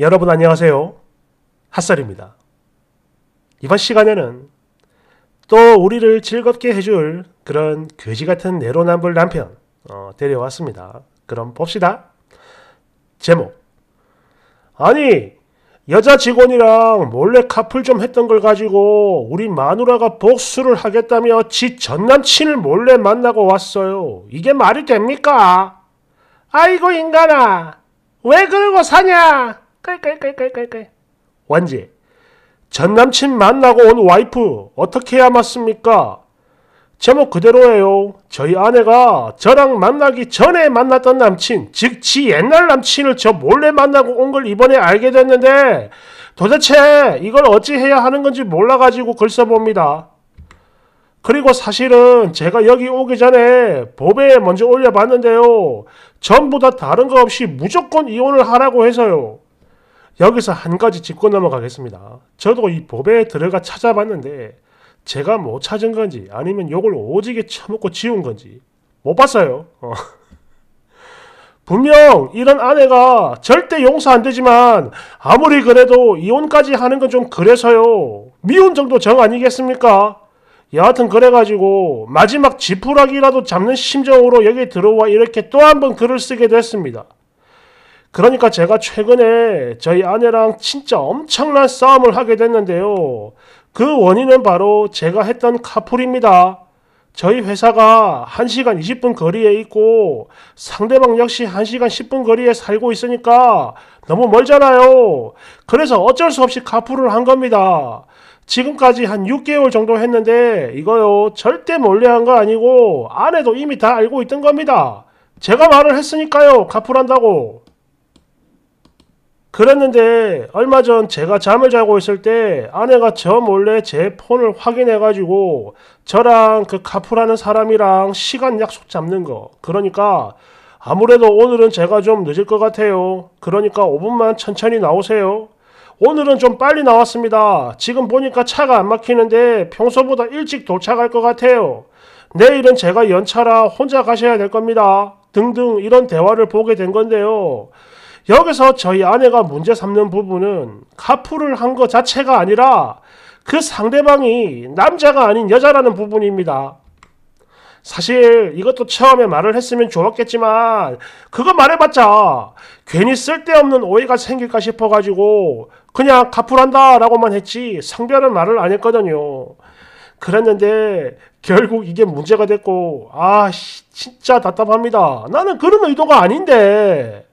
여러분 안녕하세요. 핫설입니다. 이번 시간에는 또 우리를 즐겁게 해줄 그런 거지 같은 내로남불 남편 어, 데려왔습니다. 그럼 봅시다. 제목 아니 여자 직원이랑 몰래 카풀 좀 했던 걸 가지고 우리 마누라가 복수를 하겠다며 지 전남친을 몰래 만나고 왔어요. 이게 말이 됩니까? 아이고 인간아 왜 그러고 사냐? 깔깔깔깔깔깔. 완지. 전 남친 만나고 온 와이프 어떻게 해야 맞습니까? 제목 그대로예요. 저희 아내가 저랑 만나기 전에 만났던 남친, 즉 지 옛날 남친을 저 몰래 만나고 온 걸 이번에 알게 됐는데 도대체 이걸 어찌 해야 하는 건지 몰라가지고 글 써봅니다. 그리고 사실은 제가 여기 오기 전에 법에 먼저 올려봤는데요. 전부 다 다른 거 없이 무조건 이혼을 하라고 해서요. 여기서 한 가지 짚고 넘어가겠습니다. 저도 이 법에 들어가 찾아봤는데 제가 못 찾은 건지 아니면 욕을 오지게 쳐먹고 지운 건지 못 봤어요. 어. 분명 이런 아내가 절대 용서 안 되지만 아무리 그래도 이혼까지 하는 건 좀 그래서요. 미혼 정도 정 아니겠습니까? 여하튼 그래가지고 마지막 지푸라기라도 잡는 심정으로 여기 들어와 이렇게 또 한 번 글을 쓰게 됐습니다. 그러니까 제가 최근에 저희 아내랑 진짜 엄청난 싸움을 하게 됐는데요. 그 원인은 바로 제가 했던 카풀입니다. 저희 회사가 1시간 20분 거리에 있고 상대방 역시 1시간 10분 거리에 살고 있으니까 너무 멀잖아요. 그래서 어쩔 수 없이 카풀을 한 겁니다. 지금까지 한 6개월 정도 했는데 이거요 절대 몰래 한 거 아니고 아내도 이미 다 알고 있던 겁니다. 제가 말을 했으니까요 카풀한다고. 그랬는데 얼마 전 제가 잠을 자고 있을 때 아내가 저 몰래 제 폰을 확인해가지고 저랑 그카풀하는 사람이랑 시간 약속 잡는 거 그러니까 아무래도 오늘은 제가 좀 늦을 것 같아요. 그러니까 5분만 천천히 나오세요. 오늘은 좀 빨리 나왔습니다. 지금 보니까 차가 안 막히는데 평소보다 일찍 도착할 것 같아요. 내일은 제가 연차라 혼자 가셔야 될 겁니다. 등등 이런 대화를 보게 된 건데요. 여기서 저희 아내가 문제 삼는 부분은 카풀을 한 것 자체가 아니라 그 상대방이 남자가 아닌 여자라는 부분입니다. 사실 이것도 처음에 말을 했으면 좋았겠지만 그거 말해봤자 괜히 쓸데없는 오해가 생길까 싶어가지고 그냥 카풀한다 라고만 했지 성별은 말을 안 했거든요. 그랬는데 결국 이게 문제가 됐고 아 진짜 답답합니다. 나는 그런 의도가 아닌데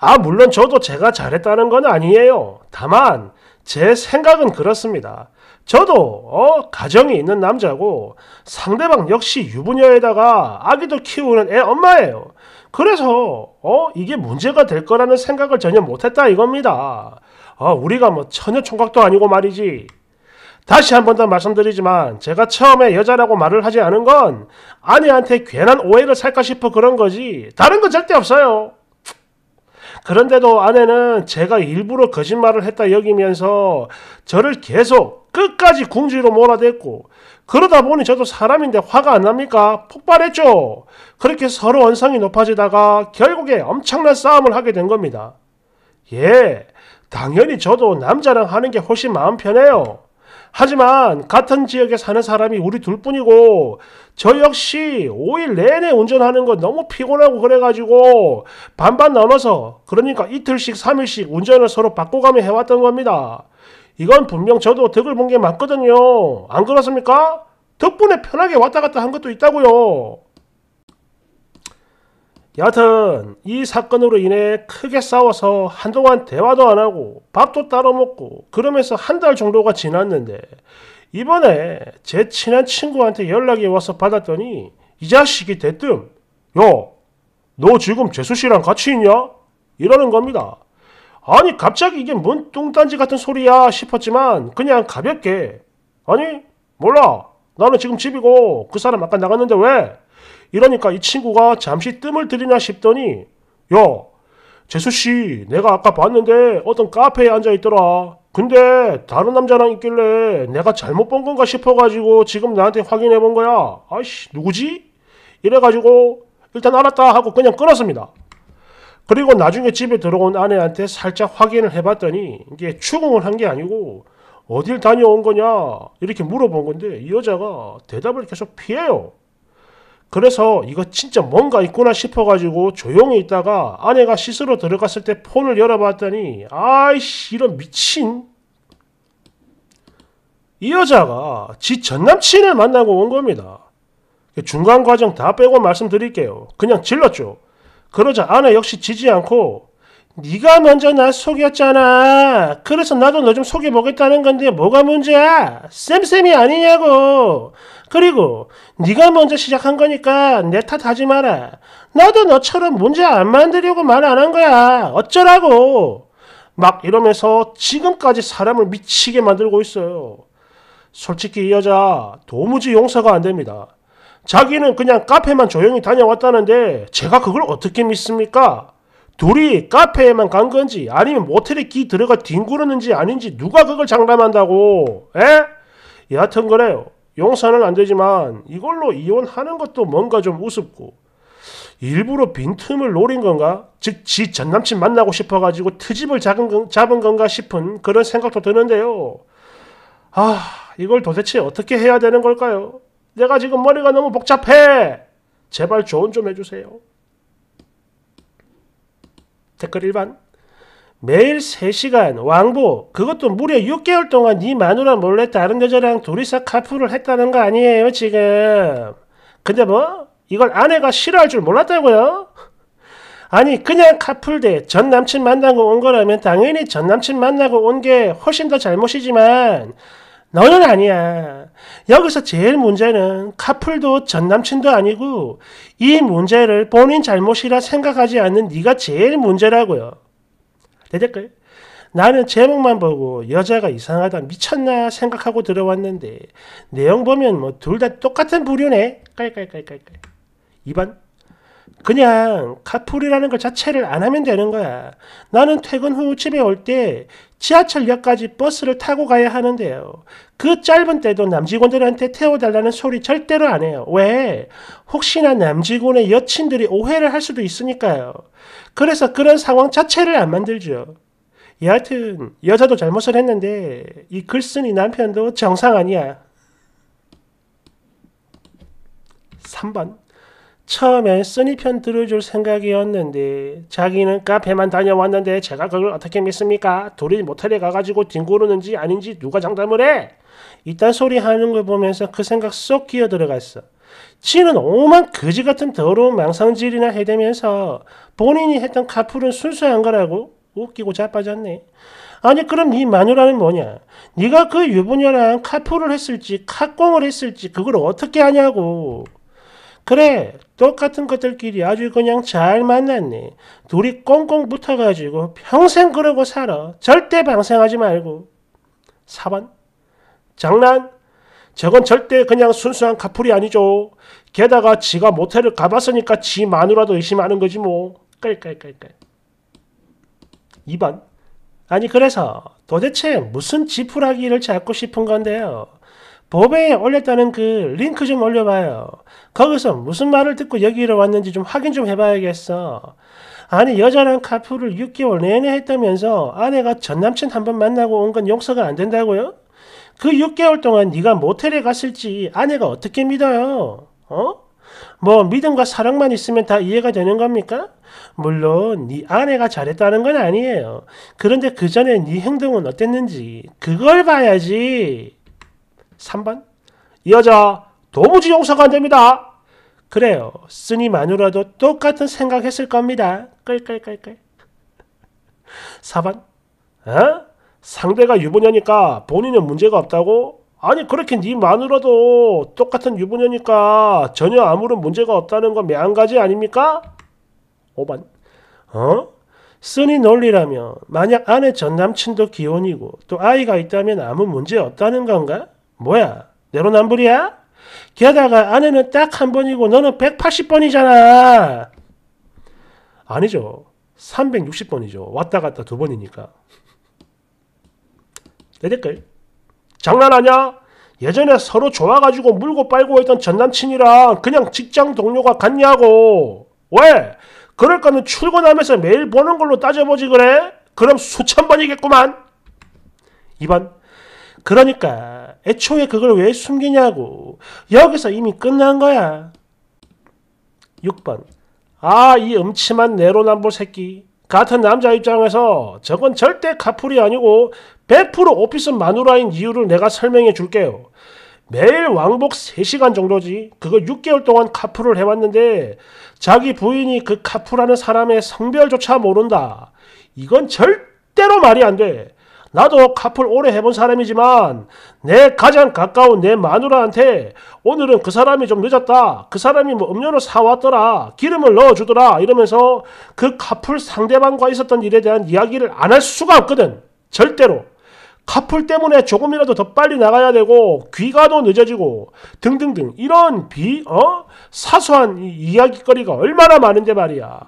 아, 물론 저도 제가 잘했다는 건 아니에요. 다만, 제 생각은 그렇습니다. 저도, 어, 가정이 있는 남자고, 상대방 역시 유부녀에다가 아기도 키우는 애 엄마예요. 그래서, 어, 이게 문제가 될 거라는 생각을 전혀 못했다 이겁니다. 어, 우리가 뭐 전혀 총각도 아니고 말이지. 다시 한 번 더 말씀드리지만 제가 처음에 여자라고 말을 하지 않은 건 아내한테 괜한 오해를 살까 싶어 그런 거지 다른 건 절대 없어요. 그런데도 아내는 제가 일부러 거짓말을 했다 여기면서 저를 계속 끝까지 궁지로 몰아댔고 그러다 보니 저도 사람인데 화가 안 납니까? 폭발했죠. 그렇게 서로 언성이 높아지다가 결국에 엄청난 싸움을 하게 된 겁니다. 예, 당연히 저도 남자랑 하는 게 훨씬 마음 편해요. 하지만 같은 지역에 사는 사람이 우리 둘뿐이고 저 역시 5일 내내 운전하는 건 너무 피곤하고 그래가지고 반반 나눠서 그러니까 이틀씩 3일씩 운전을 서로 바꿔가며 해왔던 겁니다. 이건 분명 저도 덕을 본 게 맞거든요. 안 그렇습니까? 덕분에 편하게 왔다 갔다 한 것도 있다고요. 여하튼 이 사건으로 인해 크게 싸워서 한동안 대화도 안 하고 밥도 따로 먹고 그러면서 한 달 정도가 지났는데 이번에 제 친한 친구한테 연락이 와서 받았더니 이 자식이 대뜸 야너 지금 재수 씨랑 같이 있냐? 이러는 겁니다. 아니 갑자기 이게 뭔 똥단지 같은 소리야 싶었지만 그냥 가볍게 아니 몰라 나는 지금 집이고 그 사람 아까 나갔는데 왜? 이러니까 이 친구가 잠시 뜸을 들이나 싶더니 야 재수씨 내가 아까 봤는데 어떤 카페에 앉아있더라 근데 다른 남자랑 있길래 내가 잘못 본 건가 싶어가지고 지금 나한테 확인해 본 거야 아이씨 누구지? 이래가지고 일단 알았다 하고 그냥 끊었습니다 그리고 나중에 집에 들어온 아내한테 살짝 확인을 해봤더니 이게 추궁을 한 게 아니고 어딜 다녀온 거냐 이렇게 물어본 건데 이 여자가 대답을 계속 피해요 그래서 이거 진짜 뭔가 있구나 싶어가지고 조용히 있다가 아내가 씻으러 들어갔을 때 폰을 열어봤더니 아이씨 이런 미친 이 여자가 지 전남친을 만나고 온 겁니다. 중간 과정 다 빼고 말씀드릴게요. 그냥 질렀죠. 그러자 아내 역시 지지 않고 네가 먼저 나 속였잖아. 그래서 나도 너 좀 속여보겠다는 건데 뭐가 문제야? 쌤쌤이 아니냐고. 그리고 네가 먼저 시작한 거니까 내 탓하지 마라. 나도 너처럼 문제 안 만들려고 말 안 한 거야. 어쩌라고. 막 이러면서 지금까지 사람을 미치게 만들고 있어요. 솔직히 이 여자 도무지 용서가 안 됩니다. 자기는 그냥 카페만 조용히 다녀왔다는데 제가 그걸 어떻게 믿습니까? 둘이 카페에만 간 건지 아니면 모텔에 기 들어가 뒹구르는지 아닌지 누가 그걸 장담한다고 에? 예? 여하튼 그래요 용서는 안 되지만 이걸로 이혼하는 것도 뭔가 좀 우습고 일부러 빈틈을 노린 건가? 즉 지 전남친 만나고 싶어가지고 트집을 잡은, 잡은 건가 싶은 그런 생각도 드는데요 아 이걸 도대체 어떻게 해야 되는 걸까요? 내가 지금 머리가 너무 복잡해 제발 조언 좀 해주세요 댓글 1반 매일 3시간 왕복 그것도 무려 6개월 동안 네 마누라 몰래 다른 여자랑 둘이서 카풀을 했다는 거 아니에요 지금 근데 뭐 이걸 아내가 싫어할 줄 몰랐다고요? 아니 그냥 카풀 대전 남친 만나고 온 거라면 당연히 전 남친 만나고 온 게 훨씬 더 잘못이지만 너는 아니야. 여기서 제일 문제는 카풀도 전남친도 아니고 이 문제를 본인 잘못이라 생각하지 않는 네가 제일 문제라고요. 내 댓글. 나는 제목만 보고 여자가 이상하다 미쳤나 생각하고 들어왔는데 내용 보면 뭐 둘 다 똑같은 부류네. 깔깔깔깔깔. 2번. 그냥 카풀이라는 것 자체를 안 하면 되는 거야. 나는 퇴근 후 집에 올 때 지하철역까지 버스를 타고 가야 하는데요. 그 짧은 때도 남직원들한테 태워달라는 소리 절대로 안 해요. 왜? 혹시나 남직원의 여친들이 오해를 할 수도 있으니까요. 그래서 그런 상황 자체를 안 만들죠. 여하튼 여자도 잘못을 했는데 이 글쓴이 남편도 정상 아니야. 3번 처음엔 쓰니편 들어줄 생각이었는데 자기는 카페만 다녀왔는데 제가 그걸 어떻게 믿습니까? 둘이 모텔에 가가지고 뒹구르는지 아닌지 누가 장담을 해? 이딴 소리 하는 걸 보면서 그 생각 쏙 끼어 들어갔어. 치는 오만 거지 같은 더러운 망상질이나 해대면서 본인이 했던 카풀은 순수한 거라고 웃기고 자빠졌네. 아니 그럼 네 마누라는 뭐냐? 네가 그 유부녀랑 카풀을 했을지 카공을 했을지 그걸 어떻게 아냐고 그래, 똑같은 것들끼리 아주 그냥 잘 만났네. 둘이 꽁꽁 붙어가지고 평생 그러고 살아. 절대 방생하지 말고. 4번. 장난? 저건 절대 그냥 순수한 카풀이 아니죠. 게다가 지가 모텔을 가봤으니까 지 마누라도 의심하는 거지 뭐. 깔깔깔깔. 2번. 아니 그래서 도대체 무슨 지푸라기를 잡고 싶은 건데요. 법에 올렸다는 그 링크 좀 올려봐요. 거기서 무슨 말을 듣고 여기로 왔는지 좀 확인 좀 해봐야겠어. 아니 여자랑 카풀을 6개월 내내 했다면서 아내가 전남친 한 번 만나고 온 건 용서가 안 된다고요? 그 6개월 동안 네가 모텔에 갔을지 아내가 어떻게 믿어요? 어? 뭐 믿음과 사랑만 있으면 다 이해가 되는 겁니까? 물론 네 아내가 잘했다는 건 아니에요. 그런데 그 전에 네 행동은 어땠는지 그걸 봐야지. 3번 이 여자 도무지 용서가 안 됩니다. 그래요. 스님 아니라도 똑같은 생각했을 겁니다. 끌끌끌끌 4번 어? 상대가 유부녀니까 본인은 문제가 없다고? 아니 그렇게 네만으로도 똑같은 유부녀니까 전혀 아무런 문제가 없다는 건 매한가지 아닙니까? 5번 어? 쓰니 논리라면 만약 아내 전 남친도 기혼이고 또 아이가 있다면 아무 문제 없다는 건가? 뭐야? 내로남불이야? 게다가 아내는 딱 한 번이고 너는 180번이잖아. 아니죠. 360번이죠. 왔다 갔다 두 번이니까. 내 댓글. 장난하냐? 예전에 서로 좋아가지고 물고 빨고 했던 전남친이랑 그냥 직장 동료가 같냐고. 왜? 그럴 거면 출근하면서 매일 보는 걸로 따져보지 그래? 그럼 수천 번이겠구만. 이번 그러니까 애초에 그걸 왜 숨기냐고. 여기서 이미 끝난 거야. 6번. 아, 이 음침한 내로남불 새끼. 같은 남자 입장에서 저건 절대 카풀이 아니고 100% 오피스 마누라인 이유를 내가 설명해 줄게요. 매일 왕복 3시간 정도지 그걸 6개월 동안 카풀을 해왔는데 자기 부인이 그 카풀하는 사람의 성별조차 모른다. 이건 절대로 말이 안 돼. 나도 카풀 오래 해본 사람이지만 내 가장 가까운 내 마누라한테 오늘은 그 사람이 좀 늦었다. 그 사람이 뭐 음료를 사왔더라. 기름을 넣어주더라. 이러면서 그 카풀 상대방과 있었던 일에 대한 이야기를 안 할 수가 없거든. 절대로. 카풀 때문에 조금이라도 더 빨리 나가야 되고 귀가도 늦어지고 등등등 이런 비 어? 사소한 이야기거리가 얼마나 많은데 말이야.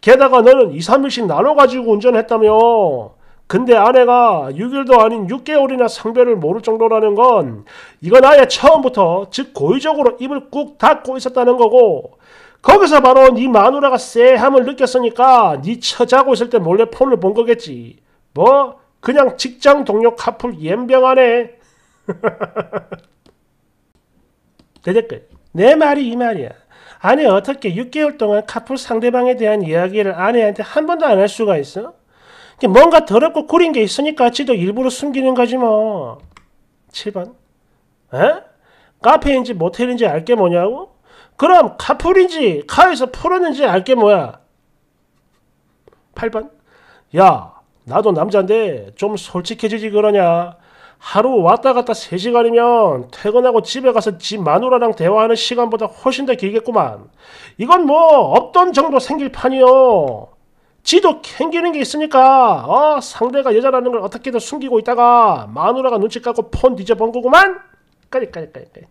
게다가 너는 2, 3일씩 나눠 가지고 운전했다며. 근데 아내가 6일도 아닌 6개월이나 상변를 모를 정도라는 건 이건 아예 처음부터 즉 고의적으로 입을 꾹 닫고 있었다는 거고 거기서 바로 네 마누라가 쎄함을 느꼈으니까 네 처자고 있을 때 몰래 폰을 본 거겠지. 뭐 그냥 직장 동료 카풀 옌병하네. 대댓글 내 말이 이 말이야. 아니 어떻게 6개월 동안 카풀 상대방에 대한 이야기를 아내한테 한 번도 안 할 수가 있어? 뭔가 더럽고 구린 게 있으니까 지도 일부러 숨기는 거지 뭐. 7번. 에? 카페인지 모텔인지 알 게 뭐냐고? 그럼 카풀인지 카에서 풀었는지 알 게 뭐야? 8번. 야, 나도 남자인데 좀 솔직해지지 그러냐? 하루 왔다 갔다 3시간이면 퇴근하고 집에 가서 집 마누라랑 대화하는 시간보다 훨씬 더 길겠구만. 이건 뭐 없던 정도 생길 판이요. 지도 캥기는 게 있으니까 어 상대가 여자라는 걸 어떻게든 숨기고 있다가 마누라가 눈치 까고 폰 뒤져본 거구만 까리까리까리까리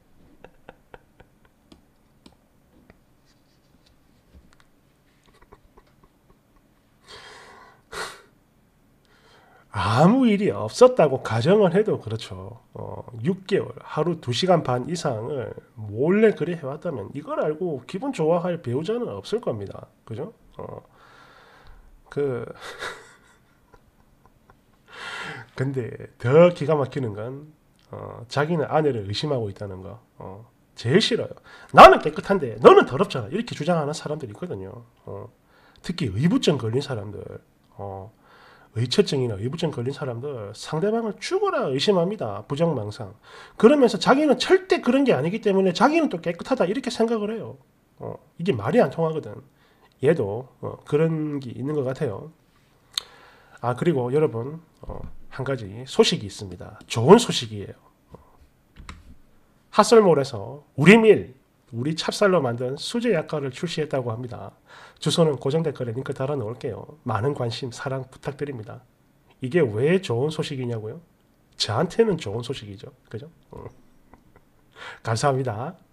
아무 일이 없었다고 가정을 해도 그렇죠. 어, 6개월, 하루 2시간 반 이상을 몰래 그래 해왔다면 이걸 알고 기분 좋아할 배우자는 없을 겁니다. 그죠? 어. 그 근데 더 기가 막히는 건 어, 자기는 아내를 의심하고 있다는 거 어, 제일 싫어요. 나는 깨끗한데 너는 더럽잖아 이렇게 주장하는 사람들이 있거든요. 어, 특히 의부증 걸린 사람들 어, 의처증이나 의부증 걸린 사람들 상대방을 죽어라 의심합니다. 부정망상. 그러면서 자기는 절대 그런 게 아니기 때문에 자기는 또 깨끗하다 이렇게 생각을 해요. 어, 이게 말이 안 통하거든. 얘도 어, 그런 게 있는 것 같아요. 아 그리고 여러분 어, 한 가지 소식이 있습니다. 좋은 소식이에요. 핫설몰에서 우리밀 우리 찹쌀로 만든 수제 약과를 출시했다고 합니다. 주소는 고정 댓글에 링크 달아 놓을게요. 많은 관심, 사랑 부탁드립니다. 이게 왜 좋은 소식이냐고요? 저한테는 좋은 소식이죠. 그죠? 어. 감사합니다.